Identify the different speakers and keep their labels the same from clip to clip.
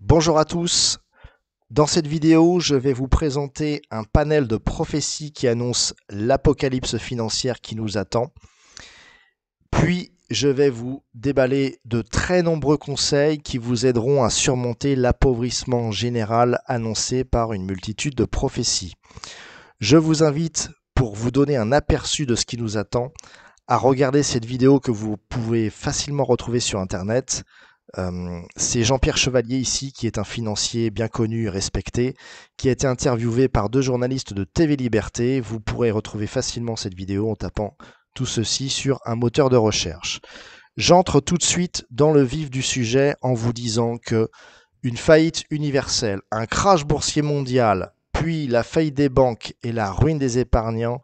Speaker 1: Bonjour à tous. Dans cette vidéo, je vais vous présenter un panel de prophéties qui annonce l'apocalypse financière qui nous attend. Puis, je vais vous déballer de très nombreux conseils qui vous aideront à surmonter l'appauvrissement général annoncé par une multitude de prophéties. Je vous invite, pour vous donner un aperçu de ce qui nous attend, à regarder cette vidéo que vous pouvez facilement retrouver sur Internet. Euh, c'est Jean-Pierre Chevalier ici, qui est un financier bien connu et respecté, qui a été interviewé par deux journalistes de TV Liberté. Vous pourrez retrouver facilement cette vidéo en tapant tout ceci sur un moteur de recherche. J'entre tout de suite dans le vif du sujet en vous disant que une faillite universelle, un crash boursier mondial, puis la faillite des banques et la ruine des épargnants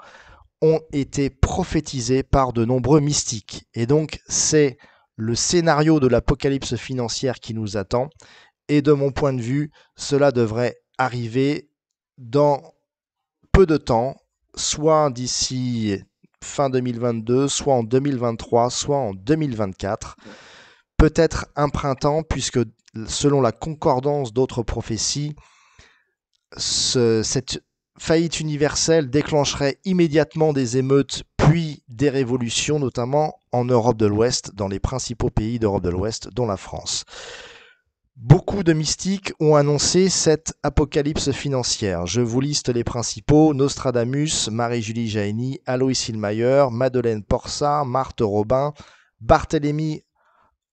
Speaker 1: ont été prophétisés par de nombreux mystiques. Et donc c'est le scénario de l'apocalypse financière qui nous attend. Et de mon point de vue, cela devrait arriver dans peu de temps, soit d'ici fin 2022, soit en 2023, soit en 2024. Peut-être un printemps, puisque selon la concordance d'autres prophéties, cette faillite universelle déclencherait immédiatement des émeutes puis des révolutions, notamment en Europe de l'Ouest, dans les principaux pays d'Europe de l'Ouest, dont la France. Beaucoup de mystiques ont annoncé cette apocalypse financière. Je vous liste les principaux Nostradamus, Marie-Julie Jaini, Alois Hillmayer, Madeleine Porsa, Marthe Robin, Barthélemy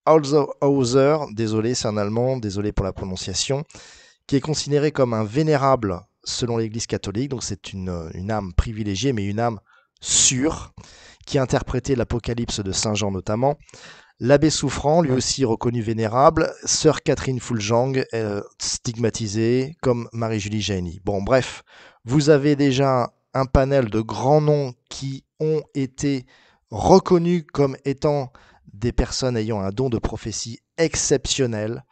Speaker 1: Holzhauser, désolé, c'est un Allemand, désolé pour la prononciation, qui est considéré comme un vénérable selon l'Église catholique. Donc c'est une âme privilégiée, mais une âme sûr, qui interprétait l'Apocalypse de Saint Jean notamment. L'abbé Souffrant, lui aussi reconnu vénérable, sœur Catherine Fuljang euh, stigmatisée, comme Marie-Julie Jaini. Bon, bref, vous avez déjà un panel de grands noms qui ont été reconnus comme étant des personnes ayant un don de prophétie exceptionnel.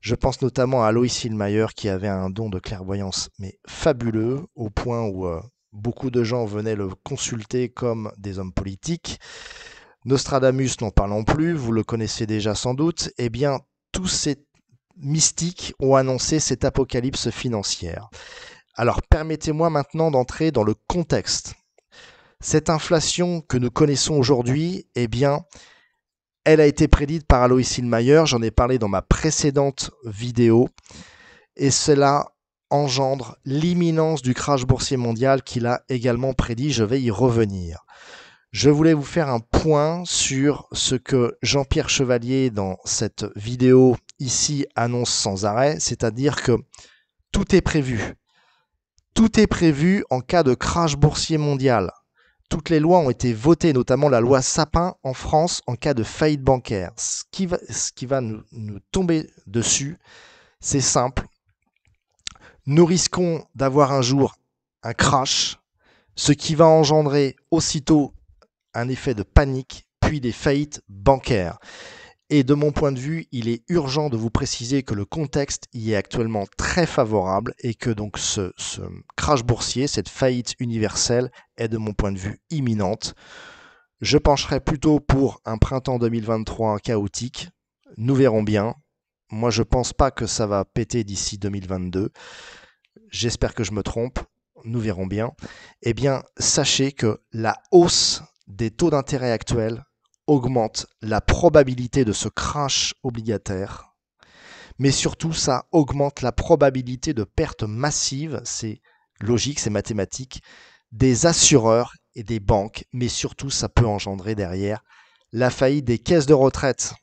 Speaker 1: Je pense notamment à Loïs Hilmayer qui avait un don de clairvoyance mais fabuleux au point où euh, Beaucoup de gens venaient le consulter comme des hommes politiques. Nostradamus, n'en parlant plus, vous le connaissez déjà sans doute. Eh bien, tous ces mystiques ont annoncé cette apocalypse financière. Alors permettez-moi maintenant d'entrer dans le contexte. Cette inflation que nous connaissons aujourd'hui, eh bien, elle a été prédite par Alois Hillmayer, j'en ai parlé dans ma précédente vidéo, et cela engendre l'imminence du crash boursier mondial qu'il a également prédit. Je vais y revenir. Je voulais vous faire un point sur ce que Jean-Pierre Chevalier dans cette vidéo ici annonce sans arrêt, c'est-à-dire que tout est prévu. Tout est prévu en cas de crash boursier mondial. Toutes les lois ont été votées, notamment la loi Sapin en France en cas de faillite bancaire. Ce qui va, nous tomber dessus, c'est simple, nous risquons d'avoir un jour un crash, ce qui va engendrer aussitôt un effet de panique, puis des faillites bancaires. Et de mon point de vue, il est urgent de vous préciser que le contexte y est actuellement très favorable et que donc ce, crash boursier, cette faillite universelle est de mon point de vue imminente. Je pencherai plutôt pour un printemps 2023 chaotique. Nous verrons bien, moi, je pense pas que ça va péter d'ici 2022. J'espère que je me trompe. Nous verrons bien. Eh bien, sachez que la hausse des taux d'intérêt actuels augmente la probabilité de ce crash obligataire. Mais surtout, ça augmente la probabilité de pertes massive, c'est logique, c'est mathématique, des assureurs et des banques. Mais surtout, ça peut engendrer derrière la faillite des caisses de retraite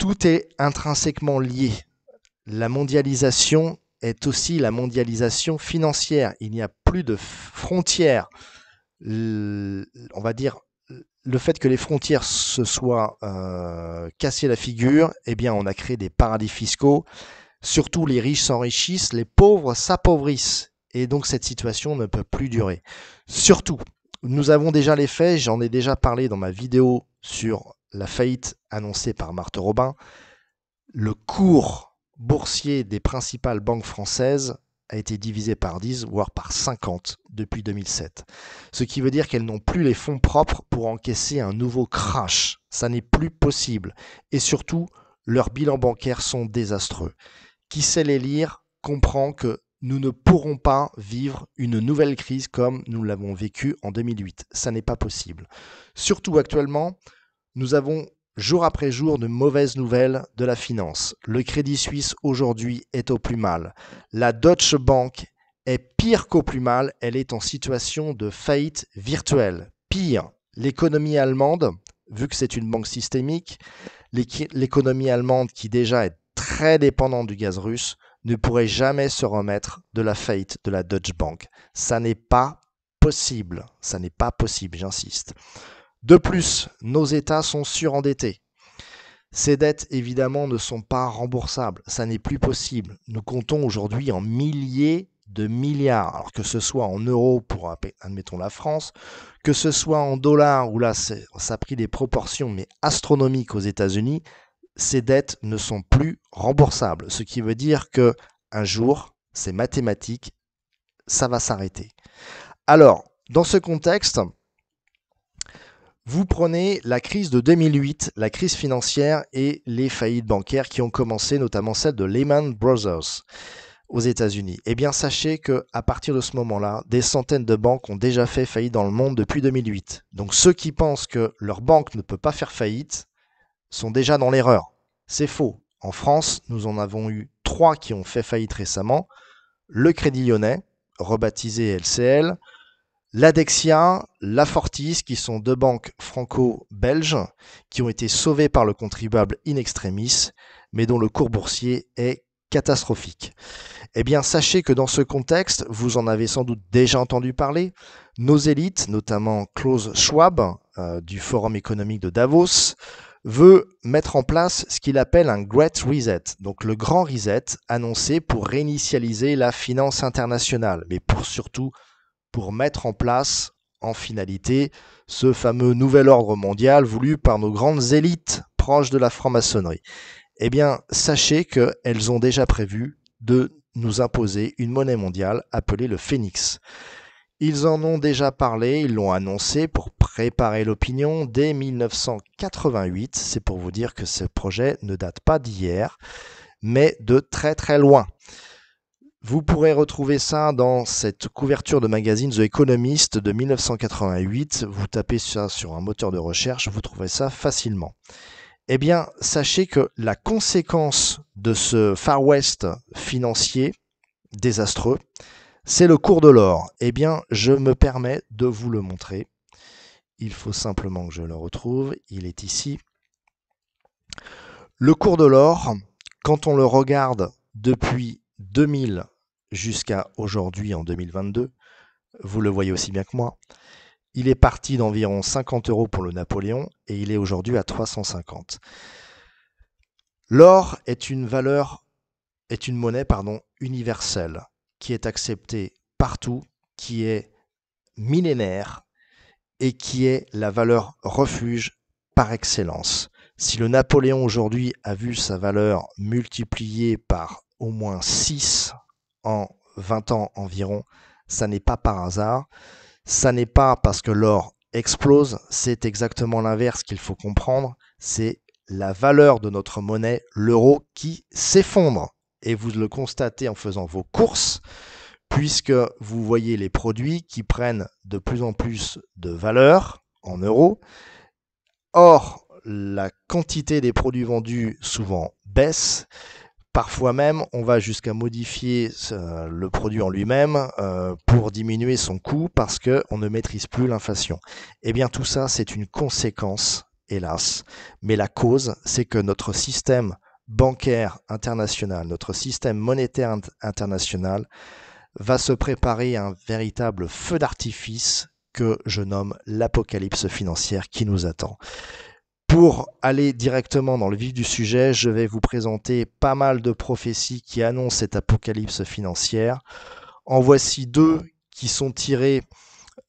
Speaker 1: tout est intrinsèquement lié. La mondialisation est aussi la mondialisation financière. Il n'y a plus de frontières. on va dire le fait que les frontières se soient euh, cassées la figure, eh bien, on a créé des paradis fiscaux. Surtout, les riches s'enrichissent, les pauvres s'appauvrissent. Et donc, cette situation ne peut plus durer. Surtout, nous avons déjà les faits, j'en ai déjà parlé dans ma vidéo sur la faillite annoncée par Marthe Robin, le cours boursier des principales banques françaises a été divisé par 10, voire par 50 depuis 2007. Ce qui veut dire qu'elles n'ont plus les fonds propres pour encaisser un nouveau crash. Ça n'est plus possible. Et surtout, leurs bilans bancaires sont désastreux. Qui sait les lire comprend que nous ne pourrons pas vivre une nouvelle crise comme nous l'avons vécue en 2008. Ça n'est pas possible. Surtout actuellement, nous avons jour après jour de mauvaises nouvelles de la finance. Le Crédit Suisse aujourd'hui est au plus mal. La Deutsche Bank est pire qu'au plus mal, elle est en situation de faillite virtuelle. Pire, l'économie allemande, vu que c'est une banque systémique, l'économie allemande qui déjà est très dépendante du gaz russe, ne pourrait jamais se remettre de la faillite de la Deutsche Bank. Ça n'est pas possible, ça n'est pas possible, j'insiste. De plus, nos États sont surendettés. Ces dettes, évidemment, ne sont pas remboursables. Ça n'est plus possible. Nous comptons aujourd'hui en milliers de milliards, alors que ce soit en euros pour, admettons, la France, que ce soit en dollars, où là, ça a pris des proportions, mais astronomiques aux États-Unis, ces dettes ne sont plus remboursables. Ce qui veut dire que un jour, c'est mathématique, ça va s'arrêter. Alors, dans ce contexte, vous prenez la crise de 2008, la crise financière et les faillites bancaires qui ont commencé, notamment celle de Lehman Brothers aux États-Unis. Eh bien, sachez que à partir de ce moment-là, des centaines de banques ont déjà fait faillite dans le monde depuis 2008. Donc, ceux qui pensent que leur banque ne peut pas faire faillite sont déjà dans l'erreur. C'est faux. En France, nous en avons eu trois qui ont fait faillite récemment le Crédit Lyonnais, rebaptisé LCL, L'Adexia, la Fortis, qui sont deux banques franco-belges qui ont été sauvées par le contribuable in extremis, mais dont le cours boursier est catastrophique. Eh bien, sachez que dans ce contexte, vous en avez sans doute déjà entendu parler, nos élites, notamment Klaus Schwab euh, du Forum économique de Davos, veut mettre en place ce qu'il appelle un Great Reset, donc le grand reset annoncé pour réinitialiser la finance internationale, mais pour surtout pour mettre en place, en finalité, ce fameux nouvel ordre mondial voulu par nos grandes élites proches de la franc-maçonnerie Eh bien, sachez qu'elles ont déjà prévu de nous imposer une monnaie mondiale appelée le phénix. Ils en ont déjà parlé, ils l'ont annoncé pour préparer l'opinion dès 1988. C'est pour vous dire que ce projet ne date pas d'hier, mais de très très loin. Vous pourrez retrouver ça dans cette couverture de magazine The Economist de 1988. Vous tapez ça sur un moteur de recherche, vous trouverez ça facilement. Eh bien, sachez que la conséquence de ce Far West financier désastreux, c'est le cours de l'or. Eh bien, je me permets de vous le montrer. Il faut simplement que je le retrouve. Il est ici. Le cours de l'or, quand on le regarde depuis 2000 jusqu'à aujourd'hui en 2022, vous le voyez aussi bien que moi, il est parti d'environ 50 euros pour le Napoléon et il est aujourd'hui à 350. L'or est une valeur, est une monnaie, pardon, universelle qui est acceptée partout, qui est millénaire et qui est la valeur refuge par excellence. Si le Napoléon aujourd'hui a vu sa valeur multipliée par au moins 6 en 20 ans environ, ça n'est pas par hasard. Ça n'est pas parce que l'or explose, c'est exactement l'inverse qu'il faut comprendre. C'est la valeur de notre monnaie, l'euro, qui s'effondre. Et vous le constatez en faisant vos courses, puisque vous voyez les produits qui prennent de plus en plus de valeur en euros. Or, la quantité des produits vendus souvent baisse Parfois même, on va jusqu'à modifier euh, le produit en lui-même euh, pour diminuer son coût parce qu'on ne maîtrise plus l'inflation. Eh bien tout ça, c'est une conséquence, hélas. Mais la cause, c'est que notre système bancaire international, notre système monétaire international va se préparer à un véritable feu d'artifice que je nomme l'apocalypse financière qui nous attend. Pour aller directement dans le vif du sujet, je vais vous présenter pas mal de prophéties qui annoncent cette apocalypse financière. En voici deux qui sont tirées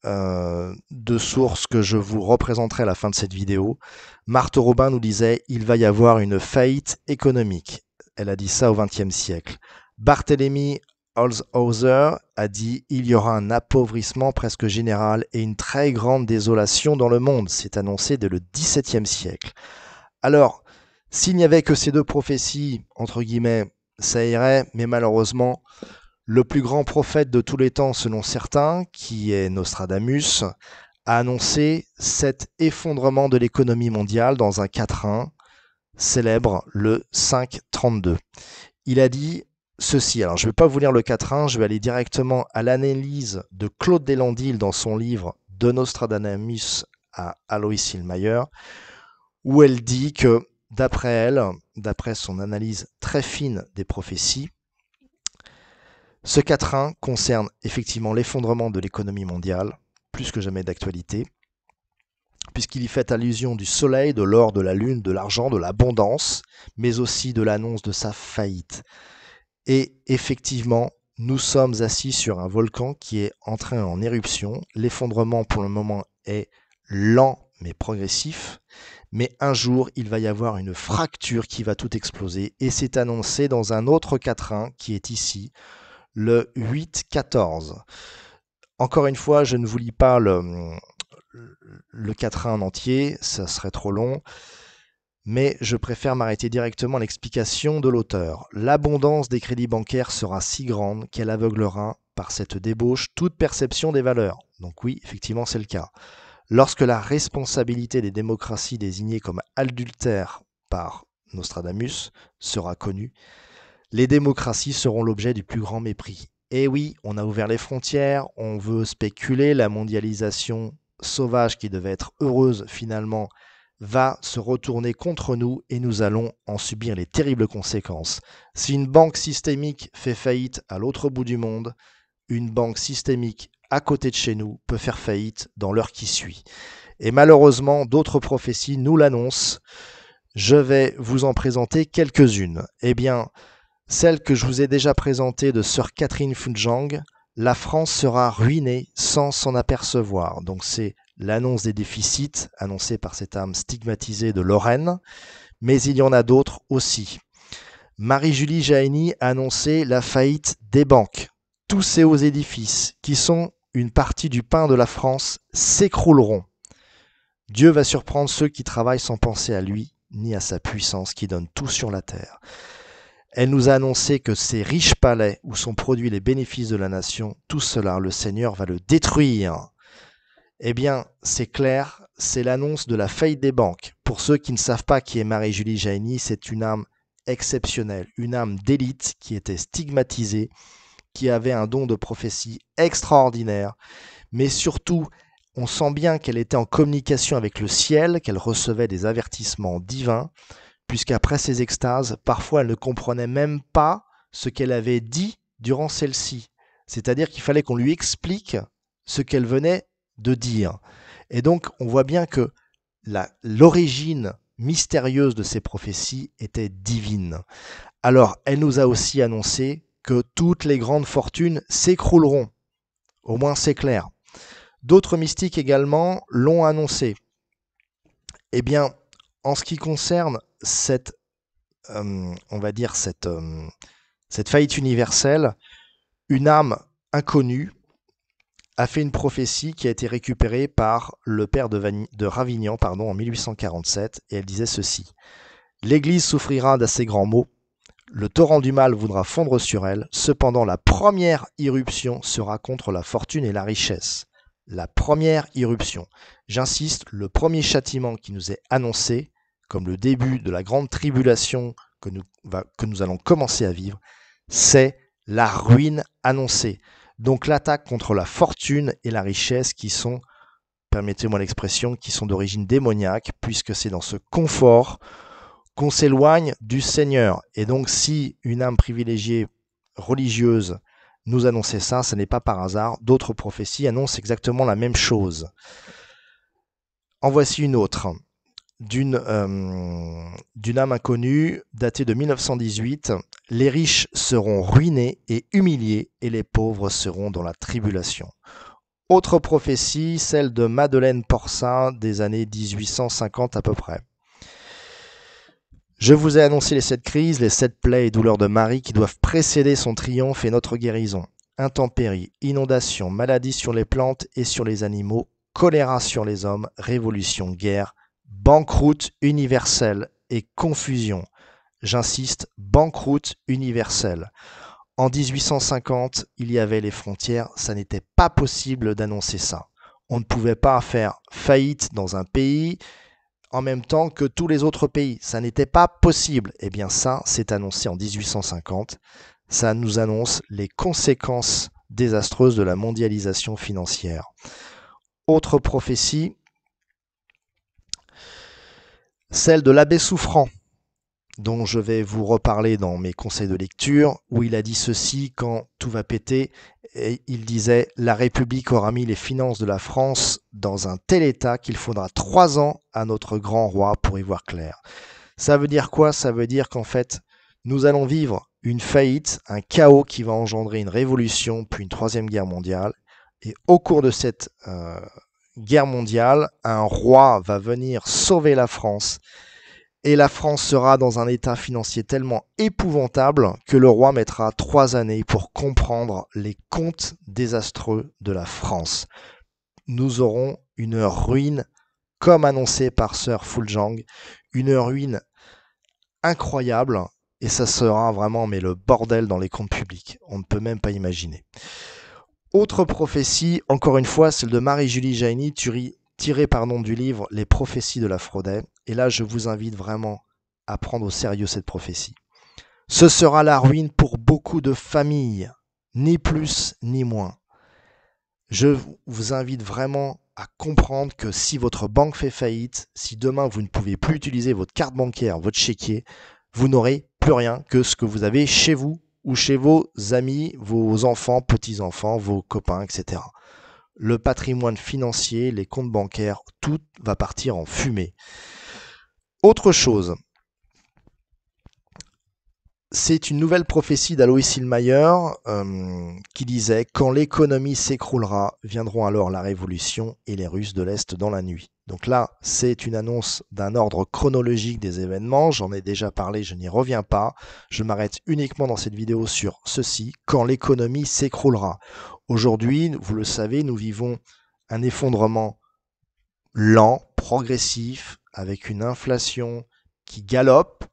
Speaker 1: euh, de sources que je vous représenterai à la fin de cette vidéo. Marthe Robin nous disait Il va y avoir une faillite économique. Elle a dit ça au XXe siècle. Barthélemy Holzhauser a dit Il y aura un appauvrissement presque général et une très grande désolation dans le monde. C'est annoncé dès le XVIIe siècle. Alors, s'il n'y avait que ces deux prophéties, entre guillemets, ça irait, mais malheureusement, le plus grand prophète de tous les temps, selon certains, qui est Nostradamus, a annoncé cet effondrement de l'économie mondiale dans un quatrain célèbre le 532. Il a dit ceci. Alors, je ne vais pas vous lire le quatrain, je vais aller directement à l'analyse de Claude Delandil dans son livre De Nostradamus à Alois Hillmayer » où elle dit que, d'après elle, d'après son analyse très fine des prophéties, ce quatrain concerne effectivement l'effondrement de l'économie mondiale, plus que jamais d'actualité, puisqu'il y fait allusion du soleil, de l'or, de la lune, de l'argent, de l'abondance, mais aussi de l'annonce de sa faillite. Et effectivement, nous sommes assis sur un volcan qui est en train en éruption. L'effondrement pour le moment est lent mais progressif. Mais un jour, il va y avoir une fracture qui va tout exploser et c'est annoncé dans un autre quatrain qui est ici, le 8-14. Encore une fois, je ne vous lis pas le, le quatrain en entier, ça serait trop long mais je préfère m'arrêter directement à l'explication de l'auteur. L'abondance des crédits bancaires sera si grande qu'elle aveuglera par cette débauche toute perception des valeurs. Donc oui, effectivement, c'est le cas. Lorsque la responsabilité des démocraties désignées comme adultères par Nostradamus sera connue, les démocraties seront l'objet du plus grand mépris. Eh oui, on a ouvert les frontières, on veut spéculer, la mondialisation sauvage qui devait être heureuse finalement va se retourner contre nous et nous allons en subir les terribles conséquences. Si une banque systémique fait faillite à l'autre bout du monde, une banque systémique à côté de chez nous peut faire faillite dans l'heure qui suit. Et malheureusement, d'autres prophéties nous l'annoncent. Je vais vous en présenter quelques-unes. Eh bien, celle que je vous ai déjà présentée de sœur Catherine Funjang, la France sera ruinée sans s'en apercevoir. Donc c'est l'annonce des déficits annoncée par cette âme stigmatisée de Lorraine, mais il y en a d'autres aussi. Marie-Julie Jaini a annoncé la faillite des banques. Tous ces hauts édifices, qui sont une partie du pain de la France, s'écrouleront. Dieu va surprendre ceux qui travaillent sans penser à lui, ni à sa puissance qui donne tout sur la terre. Elle nous a annoncé que ces riches palais où sont produits les bénéfices de la nation, tout cela, le Seigneur va le détruire. Eh bien, c'est clair, c'est l'annonce de la faillite des banques. Pour ceux qui ne savent pas qui est Marie-Julie Jaini, c'est une âme exceptionnelle, une âme d'élite qui était stigmatisée, qui avait un don de prophétie extraordinaire, mais surtout, on sent bien qu'elle était en communication avec le ciel, qu'elle recevait des avertissements divins, puisqu'après ses extases, parfois elle ne comprenait même pas ce qu'elle avait dit durant celle-ci. C'est-à-dire qu'il fallait qu'on lui explique ce qu'elle venait de dire. Et donc, on voit bien que l'origine mystérieuse de ces prophéties était divine. Alors, elle nous a aussi annoncé que toutes les grandes fortunes s'écrouleront. Au moins, c'est clair. D'autres mystiques également l'ont annoncé. Eh bien, en ce qui concerne cette, euh, on va dire cette, euh, cette faillite universelle, une âme inconnue a fait une prophétie qui a été récupérée par le père de, Ravignan pardon, en 1847, et elle disait ceci. L'Église souffrira d'assez grands maux, le torrent du mal voudra fondre sur elle, cependant la première irruption sera contre la fortune et la richesse. La première irruption. J'insiste, le premier châtiment qui nous est annoncé, comme le début de la grande tribulation que nous allons commencer à vivre, c'est la ruine annoncée. Donc l'attaque contre la fortune et la richesse qui sont, permettez-moi l'expression, qui sont d'origine démoniaque, puisque c'est dans ce confort qu'on s'éloigne du Seigneur. Et donc si une âme privilégiée religieuse nous annonçait ça, ce n'est pas par hasard. D'autres prophéties annoncent exactement la même chose. En voici une autre. Euh, d'une âme inconnue datée de 1918. Les riches seront ruinés et humiliés et les pauvres seront dans la tribulation. Autre prophétie, celle de Madeleine Porcin des années 1850 à peu près. Je vous ai annoncé les sept crises, les sept plaies et douleurs de Marie qui doivent précéder son triomphe et notre guérison. Intempéries, inondations, maladies sur les plantes et sur les animaux, choléra sur les hommes, révolution, guerre, banqueroute universelle et confusion. J'insiste, banqueroute universelle. En 1850, il y avait les frontières, ça n'était pas possible d'annoncer ça. On ne pouvait pas faire faillite dans un pays en même temps que tous les autres pays. Ça n'était pas possible. Eh bien ça, c'est annoncé en 1850. Ça nous annonce les conséquences désastreuses de la mondialisation financière. Autre prophétie, celle de l'abbé Souffrant, dont je vais vous reparler dans mes conseils de lecture, où il a dit ceci quand tout va péter, et il disait La République aura mis les finances de la France dans un tel état qu'il faudra trois ans à notre grand roi pour y voir clair. Ça veut dire quoi Ça veut dire qu'en fait, nous allons vivre une faillite, un chaos qui va engendrer une révolution, puis une troisième guerre mondiale. Et au cours de cette euh, Guerre mondiale, un roi va venir sauver la France. Et la France sera dans un état financier tellement épouvantable que le roi mettra trois années pour comprendre les comptes désastreux de la France. Nous aurons une ruine, comme annoncé par Sir Fuljang, une ruine incroyable, et ça sera vraiment mais le bordel dans les comptes publics. On ne peut même pas imaginer. Autre prophétie, encore une fois, celle de Marie-Julie Jaini, tirée nom du livre Les prophéties de la fraudée. Et là, je vous invite vraiment à prendre au sérieux cette prophétie. Ce sera la ruine pour beaucoup de familles, ni plus ni moins. Je vous invite vraiment à comprendre que si votre banque fait faillite, si demain vous ne pouvez plus utiliser votre carte bancaire, votre chéquier, vous n'aurez plus rien que ce que vous avez chez vous ou chez vos amis, vos enfants, petits-enfants, vos copains, etc. Le patrimoine financier, les comptes bancaires, tout va partir en fumée. Autre chose, c'est une nouvelle prophétie d'Alois Silmayer euh, qui disait Quand l'économie s'écroulera, viendront alors la révolution et les Russes de l'Est dans la nuit. Donc là, c'est une annonce d'un ordre chronologique des événements. J'en ai déjà parlé, je n'y reviens pas. Je m'arrête uniquement dans cette vidéo sur ceci, quand l'économie s'écroulera. Aujourd'hui, vous le savez, nous vivons un effondrement lent, progressif, avec une inflation qui galope.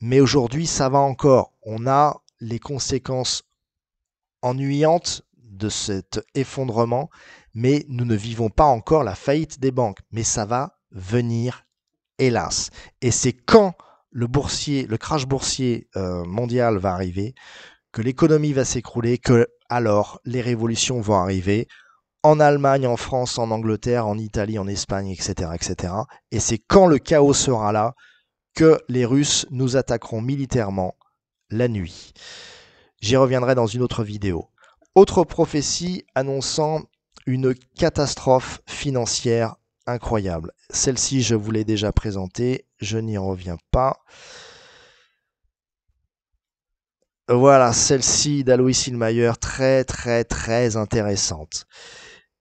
Speaker 1: Mais aujourd'hui, ça va encore. On a les conséquences ennuyantes de cet effondrement, mais nous ne vivons pas encore la faillite des banques. Mais ça va venir, hélas. Et c'est quand le boursier, le crash boursier euh, mondial va arriver, que l'économie va s'écrouler, que alors les révolutions vont arriver en Allemagne, en France, en Angleterre, en Italie, en Espagne, etc. etc. Et c'est quand le chaos sera là que les Russes nous attaqueront militairement la nuit. J'y reviendrai dans une autre vidéo. Autre prophétie annonçant une catastrophe financière incroyable. Celle-ci, je vous l'ai déjà présentée, je n'y reviens pas. Voilà, celle-ci d'Alois silmayer très très très intéressante.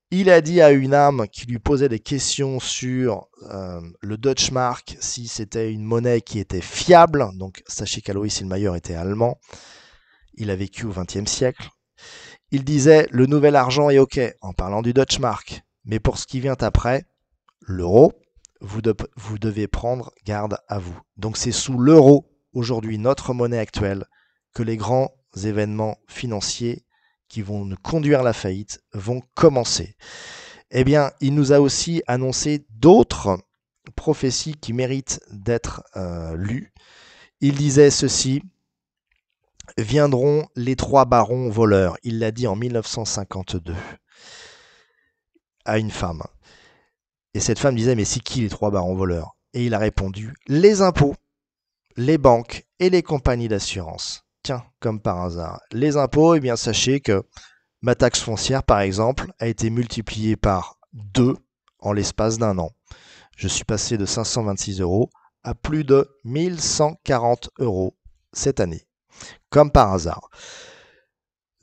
Speaker 1: Il a dit à une âme qui lui posait des questions sur euh, le Deutsche Mark, si c'était une monnaie qui était fiable. Donc sachez qu'Alois Hilmayer était allemand. Il a vécu au XXe siècle. Il disait le nouvel argent est OK en parlant du deutsche Mark, mais pour ce qui vient après, l'euro, vous, devez prendre garde à vous. Donc c'est sous l'euro, aujourd'hui notre monnaie actuelle, que les grands événements financiers qui vont nous conduire à la faillite vont commencer. Eh bien, il nous a aussi annoncé d'autres prophéties qui méritent d'être euh, lues. Il disait ceci, viendront les trois barons voleurs. Il l'a dit en 1952 à une femme. Et cette femme disait, mais c'est qui les trois barons voleurs Et il a répondu, les impôts, les banques et les compagnies d'assurance. Tiens, comme par hasard. Les impôts, eh bien sachez que ma taxe foncière, par exemple, a été multipliée par deux en l'espace d'un an. Je suis passé de 526 euros à plus de 1140 euros cette année comme par hasard.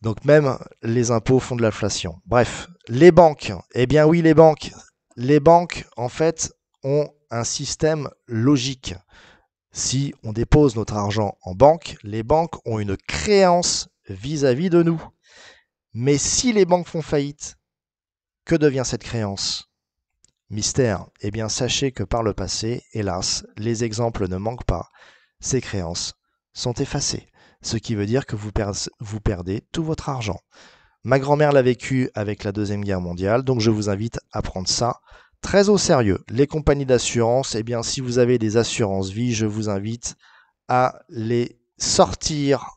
Speaker 1: Donc même les impôts font de l'inflation. Bref, les banques, eh bien oui, les banques, les banques, en fait, ont un système logique. Si on dépose notre argent en banque, les banques ont une créance vis-à-vis de nous. Mais si les banques font faillite, que devient cette créance Mystère. Eh bien, sachez que par le passé, hélas, les exemples ne manquent pas. Ces créances sont effacées ce qui veut dire que vous, perdez tout votre argent. Ma grand-mère l'a vécu avec la Deuxième Guerre mondiale, donc je vous invite à prendre ça très au sérieux. Les compagnies d'assurance, eh bien, si vous avez des assurances vie, je vous invite à les sortir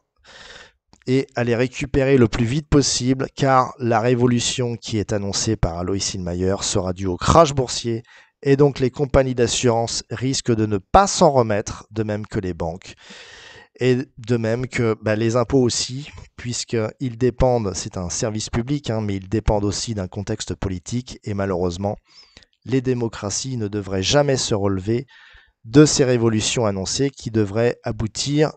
Speaker 1: et à les récupérer le plus vite possible, car la révolution qui est annoncée par Alois Mayer sera due au crash boursier, et donc les compagnies d'assurance risquent de ne pas s'en remettre, de même que les banques. Et de même que bah, les impôts aussi, puisqu'ils dépendent, c'est un service public, hein, mais ils dépendent aussi d'un contexte politique. Et malheureusement, les démocraties ne devraient jamais se relever de ces révolutions annoncées qui devraient aboutir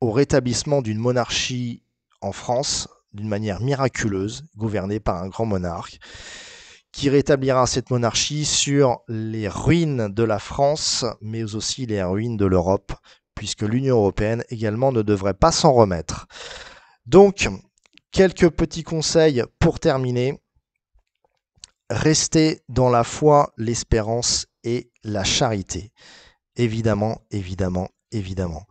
Speaker 1: au rétablissement d'une monarchie en France d'une manière miraculeuse, gouvernée par un grand monarque, qui rétablira cette monarchie sur les ruines de la France, mais aussi les ruines de l'Europe, puisque l'Union européenne également ne devrait pas s'en remettre. Donc, quelques petits conseils pour terminer. Restez dans la foi, l'espérance et la charité. Évidemment, évidemment, évidemment.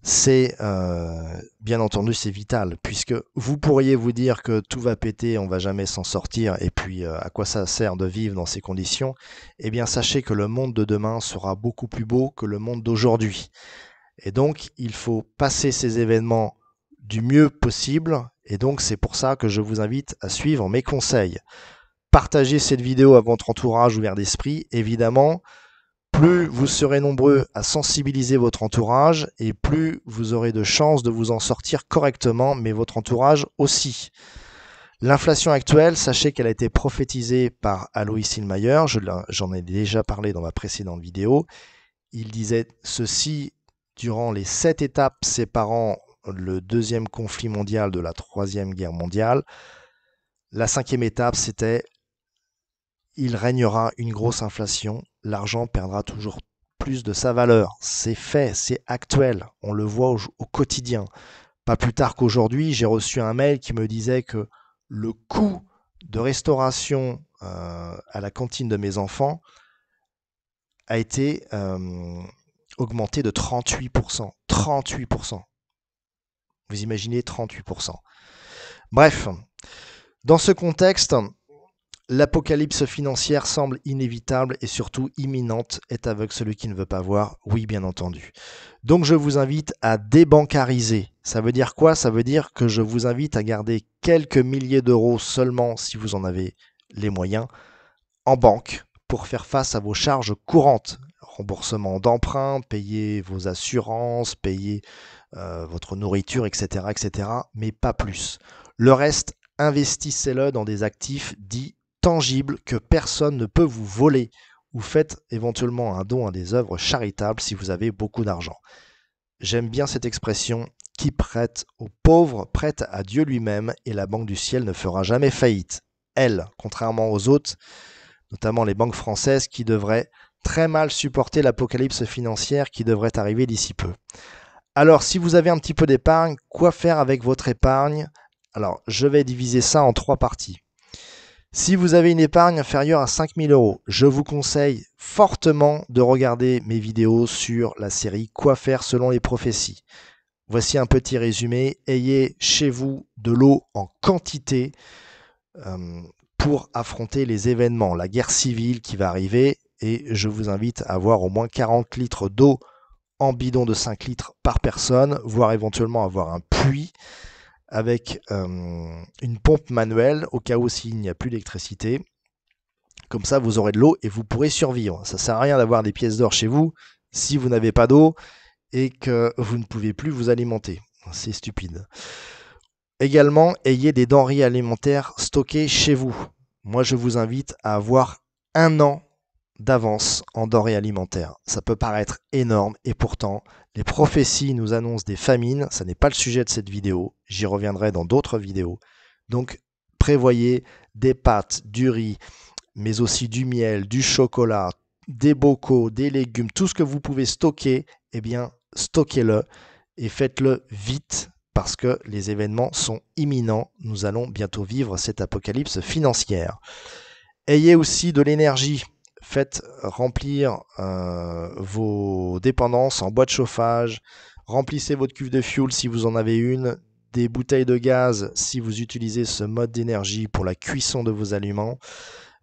Speaker 1: C'est euh, bien entendu c'est vital puisque vous pourriez vous dire que tout va péter, on va jamais s'en sortir et puis euh, à quoi ça sert de vivre dans ces conditions Eh bien sachez que le monde de demain sera beaucoup plus beau que le monde d'aujourd'hui. Et donc, il faut passer ces événements du mieux possible. Et donc, c'est pour ça que je vous invite à suivre mes conseils. Partagez cette vidéo à votre entourage ouvert d'esprit, évidemment. Plus vous serez nombreux à sensibiliser votre entourage et plus vous aurez de chances de vous en sortir correctement, mais votre entourage aussi. L'inflation actuelle, sachez qu'elle a été prophétisée par Alois Silmayer, j'en ai déjà parlé dans ma précédente vidéo. Il disait ceci durant les sept étapes séparant le deuxième conflit mondial de la troisième guerre mondiale. La cinquième étape, c'était il règnera une grosse inflation, l'argent perdra toujours plus de sa valeur. C'est fait, c'est actuel, on le voit au, quotidien. Pas plus tard qu'aujourd'hui, j'ai reçu un mail qui me disait que le coût de restauration euh, à la cantine de mes enfants a été euh, augmenté de 38%. 38%. Vous imaginez 38%. Bref, dans ce contexte, l'apocalypse financière semble inévitable et surtout imminente, est aveugle celui qui ne veut pas voir, oui bien entendu. Donc je vous invite à débancariser. Ça veut dire quoi Ça veut dire que je vous invite à garder quelques milliers d'euros seulement si vous en avez les moyens en banque pour faire face à vos charges courantes, remboursement d'emprunt, payer vos assurances, payer euh, votre nourriture, etc., etc., mais pas plus. Le reste, investissez-le dans des actifs dits tangibles que personne ne peut vous voler ou faites éventuellement un don à des œuvres charitables si vous avez beaucoup d'argent. J'aime bien cette expression qui prête aux pauvres prête à Dieu lui-même et la banque du ciel ne fera jamais faillite. Elle, contrairement aux autres, notamment les banques françaises qui devraient très mal supporter l'apocalypse financière qui devrait arriver d'ici peu. Alors si vous avez un petit peu d'épargne, quoi faire avec votre épargne Alors je vais diviser ça en trois parties. Si vous avez une épargne inférieure à 5000 euros, je vous conseille fortement de regarder mes vidéos sur la série Quoi faire selon les prophéties. Voici un petit résumé. Ayez chez vous de l'eau en quantité euh, pour affronter les événements, la guerre civile qui va arriver, et je vous invite à avoir au moins 40 litres d'eau en bidon de 5 litres par personne, voire éventuellement avoir un puits avec euh, une pompe manuelle au cas où s'il n'y a plus d'électricité. Comme ça, vous aurez de l'eau et vous pourrez survivre. Ça sert à rien d'avoir des pièces d'or chez vous si vous n'avez pas d'eau et que vous ne pouvez plus vous alimenter. C'est stupide. Également, ayez des denrées alimentaires stockées chez vous. Moi, je vous invite à avoir un an d'avance en denrées alimentaires. Ça peut paraître énorme et pourtant, les prophéties nous annoncent des famines, ça n'est pas le sujet de cette vidéo, j'y reviendrai dans d'autres vidéos. Donc prévoyez des pâtes, du riz, mais aussi du miel, du chocolat, des bocaux, des légumes, tout ce que vous pouvez stocker, eh bien stockez-le et faites-le vite parce que les événements sont imminents. Nous allons bientôt vivre cette apocalypse financière. Ayez aussi de l'énergie faites remplir euh, vos dépendances en bois de chauffage, remplissez votre cuve de fuel si vous en avez une, des bouteilles de gaz si vous utilisez ce mode d'énergie pour la cuisson de vos aliments.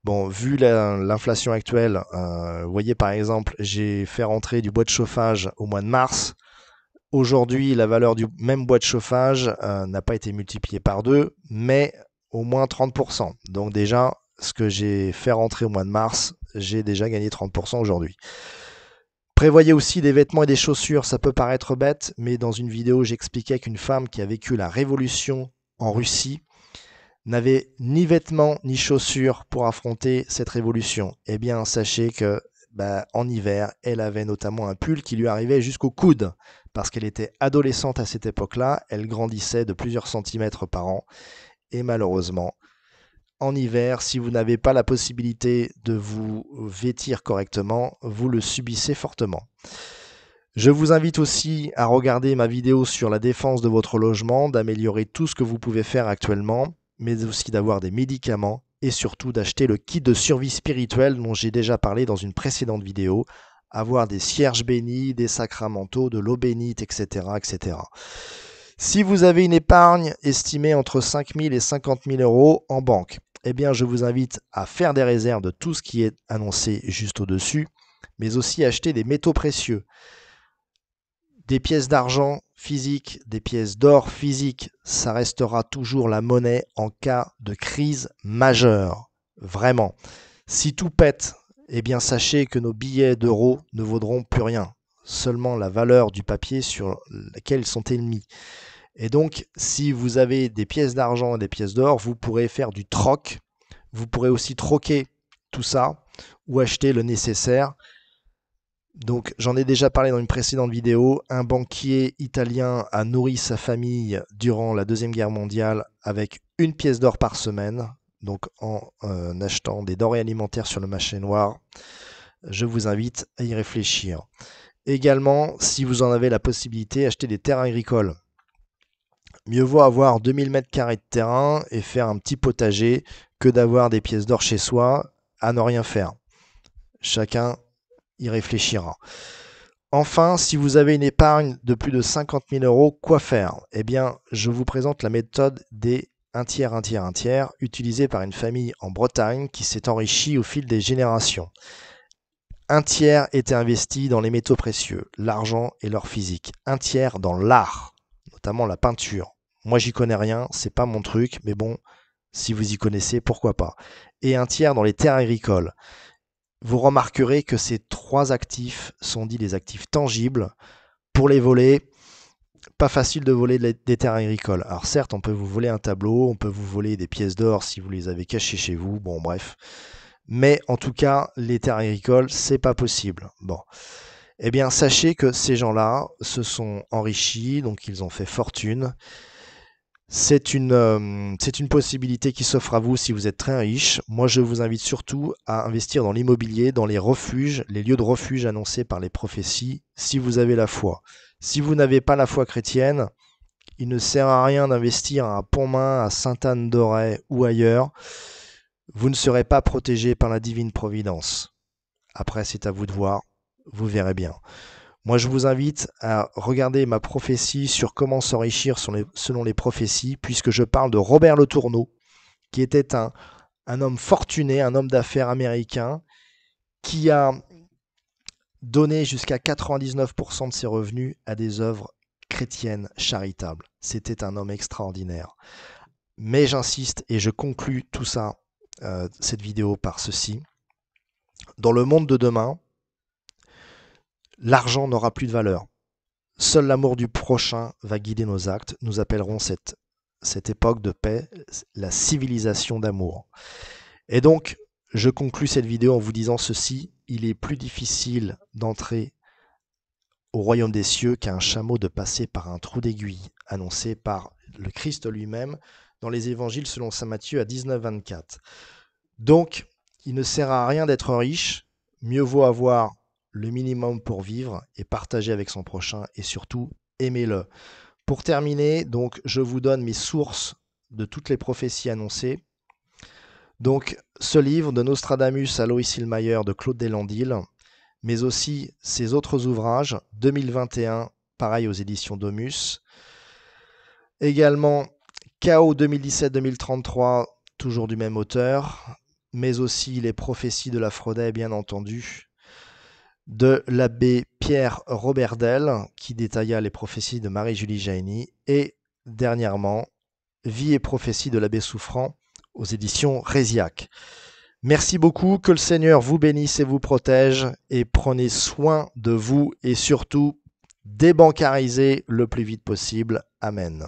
Speaker 1: Bon, vu l'inflation actuelle, euh, vous voyez par exemple, j'ai fait rentrer du bois de chauffage au mois de mars. Aujourd'hui, la valeur du même bois de chauffage euh, n'a pas été multipliée par deux, mais au moins 30%. Donc déjà, ce que j'ai fait rentrer au mois de mars j'ai déjà gagné 30% aujourd'hui. Prévoyez aussi des vêtements et des chaussures, ça peut paraître bête, mais dans une vidéo, j'expliquais qu'une femme qui a vécu la révolution en Russie n'avait ni vêtements ni chaussures pour affronter cette révolution. Eh bien, sachez que bah, en hiver, elle avait notamment un pull qui lui arrivait jusqu'au coude, parce qu'elle était adolescente à cette époque-là, elle grandissait de plusieurs centimètres par an, et malheureusement, en hiver, si vous n'avez pas la possibilité de vous vêtir correctement, vous le subissez fortement. Je vous invite aussi à regarder ma vidéo sur la défense de votre logement, d'améliorer tout ce que vous pouvez faire actuellement, mais aussi d'avoir des médicaments et surtout d'acheter le kit de survie spirituelle dont j'ai déjà parlé dans une précédente vidéo, avoir des cierges bénis, des sacramentaux, de l'eau bénite, etc., etc. Si vous avez une épargne estimée entre 5000 et 50 000 euros en banque, eh bien, je vous invite à faire des réserves de tout ce qui est annoncé juste au-dessus, mais aussi acheter des métaux précieux, des pièces d'argent physiques, des pièces d'or physiques. Ça restera toujours la monnaie en cas de crise majeure. Vraiment. Si tout pète, eh bien, sachez que nos billets d'euros ne vaudront plus rien. Seulement la valeur du papier sur lequel ils sont émis. Et donc, si vous avez des pièces d'argent et des pièces d'or, vous pourrez faire du troc. Vous pourrez aussi troquer tout ça ou acheter le nécessaire. Donc, j'en ai déjà parlé dans une précédente vidéo. Un banquier italien a nourri sa famille durant la Deuxième Guerre mondiale avec une pièce d'or par semaine, donc en euh, achetant des denrées alimentaires sur le marché noir. Je vous invite à y réfléchir. Également, si vous en avez la possibilité, achetez des terres agricoles Mieux vaut avoir 2000 mètres carrés de terrain et faire un petit potager que d'avoir des pièces d'or chez soi à ne rien faire. Chacun y réfléchira. Enfin, si vous avez une épargne de plus de 50 000 euros, quoi faire Eh bien, je vous présente la méthode des 1 tiers, 1 tiers, 1 tiers, utilisée par une famille en Bretagne qui s'est enrichie au fil des générations. Un tiers était investi dans les métaux précieux, l'argent et l'or physique. Un tiers dans l'art, notamment la peinture. Moi, j'y connais rien, c'est pas mon truc, mais bon, si vous y connaissez, pourquoi pas. Et un tiers dans les terres agricoles. Vous remarquerez que ces trois actifs sont dits des actifs tangibles. Pour les voler, pas facile de voler des terres agricoles. Alors certes, on peut vous voler un tableau, on peut vous voler des pièces d'or si vous les avez cachées chez vous, bon bref. Mais en tout cas, les terres agricoles, c'est pas possible. Bon. Eh bien, sachez que ces gens-là se sont enrichis, donc ils ont fait fortune, c'est une, euh, une possibilité qui s'offre à vous si vous êtes très riche. Moi, je vous invite surtout à investir dans l'immobilier, dans les refuges, les lieux de refuge annoncés par les prophéties, si vous avez la foi. Si vous n'avez pas la foi chrétienne, il ne sert à rien d'investir à Pontmain, à Sainte-Anne-d'Auray ou ailleurs. Vous ne serez pas protégé par la divine providence. Après, c'est à vous de voir. Vous verrez bien. Moi, je vous invite à regarder ma prophétie sur comment s'enrichir selon les prophéties, puisque je parle de Robert Le Tourneau, qui était un, homme fortuné, un homme d'affaires américain, qui a donné jusqu'à 99% de ses revenus à des œuvres chrétiennes charitables. C'était un homme extraordinaire. Mais j'insiste et je conclus tout ça, euh, cette vidéo, par ceci. Dans le monde de demain, L'argent n'aura plus de valeur. Seul l'amour du prochain va guider nos actes. Nous appellerons cette, cette époque de paix la civilisation d'amour. Et donc, je conclus cette vidéo en vous disant ceci, il est plus difficile d'entrer au royaume des cieux qu'à un chameau de passer par un trou d'aiguille, annoncé par le Christ lui-même dans les évangiles selon saint Matthieu à 19-24. Donc, il ne sert à rien d'être riche, mieux vaut avoir le minimum pour vivre et partager avec son prochain et surtout aimez-le. Pour terminer, donc je vous donne mes sources de toutes les prophéties annoncées. Donc ce livre de Nostradamus à Loïs Silmayer de Claude Delandil, mais aussi ses autres ouvrages, 2021, pareil aux éditions Domus. Également Chaos 2017-2033, toujours du même auteur, mais aussi les prophéties de la Frodée, bien entendu, de l'abbé Pierre Robertel qui détailla les prophéties de Marie-Julie Jaini, et dernièrement, Vie et prophéties de l'abbé Souffrant aux éditions Résiac. Merci beaucoup, que le Seigneur vous bénisse et vous protège, et prenez soin de vous et surtout débancarisez le plus vite possible. Amen.